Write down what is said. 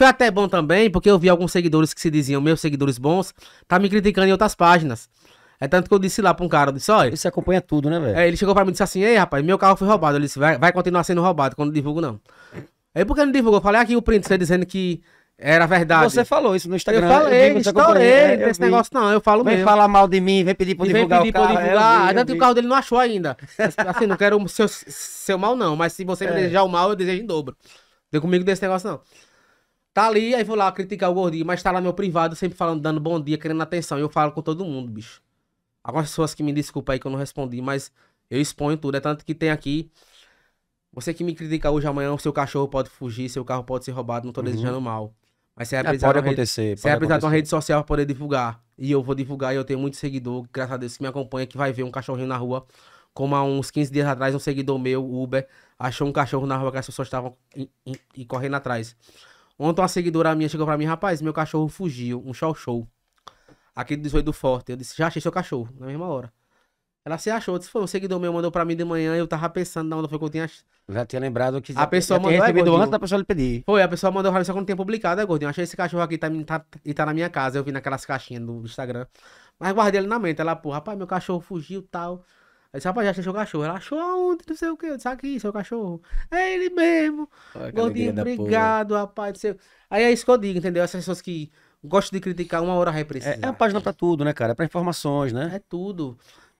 Foi até bom também, porque eu vi alguns seguidores que se diziam meus seguidores bons, tá me criticando em outras páginas. É tanto que eu disse lá pra um cara, eu disse, olha... Você acompanha tudo, né, velho? É, ele chegou pra mim e disse assim, ei, rapaz, meu carro foi roubado. Ele disse, vai, vai continuar sendo roubado, quando divulgo não. Aí por que não divulgou? Eu falei aqui o print, você dizendo que era verdade. Você falou isso no Instagram. Eu falei, eu estourei é, negócio não, eu falo vem mesmo. Vem falar mal de mim, vem pedir pra é, eu divulgar vem pedir o carro. Pra divulgar, ainda que o carro dele não achou ainda. assim, não quero seu, seu mal não, mas se você é. me desejar o mal, eu desejo em dobro. vem comigo desse negócio não. Tá ali, aí vou lá criticar o gordinho, mas tá lá meu privado, sempre falando, dando bom dia, querendo atenção. E eu falo com todo mundo, bicho. Algumas pessoas que me desculpem aí que eu não respondi, mas eu exponho tudo. É tanto que tem aqui. Você que me critica hoje, amanhã, o seu cachorro pode fugir, seu carro pode ser roubado, não tô uhum. desejando mal. Mas você é, é pode acontecer. Rede, pode você é apresentar uma rede social pra poder divulgar. E eu vou divulgar e eu tenho muito seguidor, graças a Deus, que me acompanha, que vai ver um cachorrinho na rua. Como há uns 15 dias atrás, um seguidor meu, Uber, achou um cachorro na rua que as pessoas estavam e correndo atrás. Ontem uma seguidora minha chegou pra mim, rapaz, meu cachorro fugiu, um show show. Aqui do 18 do Forte. Eu disse, já achei seu cachorro, na mesma hora. Ela se achou, disse, foi um seguidor meu, mandou pra mim de manhã, eu tava pensando na onda, foi que eu tinha... Já tinha lembrado que... A pessoa já mandou, é, recebido é, antes da pessoa lhe pedir. Foi, a pessoa mandou pra mim, só que não tinha publicado, é, gordinho, achei esse cachorro aqui, tá, tá, e tá na minha casa, eu vi naquelas caixinhas do Instagram. Mas guardei ele na mente, ela, pô, rapaz, meu cachorro fugiu, tal... Aí disse, rapaz, já achei seu cachorro. Ela achou aonde? Não sei o quê. Eu disse, aqui, seu cachorro. É ele mesmo. Olha, Gordinho, obrigado, rapaz. do sei... Aí é isso que eu digo, entendeu? Essas pessoas que gostam de criticar uma hora repressiva. É, é uma página pra tudo, né, cara? É pra informações, né? É tudo.